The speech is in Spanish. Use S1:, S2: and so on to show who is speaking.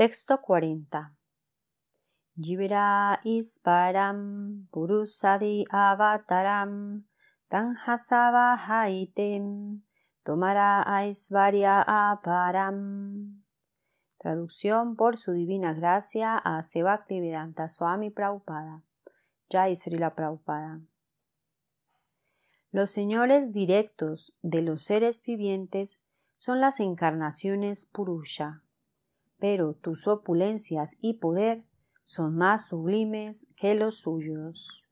S1: Texto 40. Jivira isparam purusadi avataram tanhasava haitem tomara aisvarya aparam. Traducción por su divina gracia a Sebaktivedanta Swami Prabhupada. Jai Prabhupada. Los señores directos de los seres vivientes son las encarnaciones Purusha pero tus opulencias y poder son más sublimes que los suyos.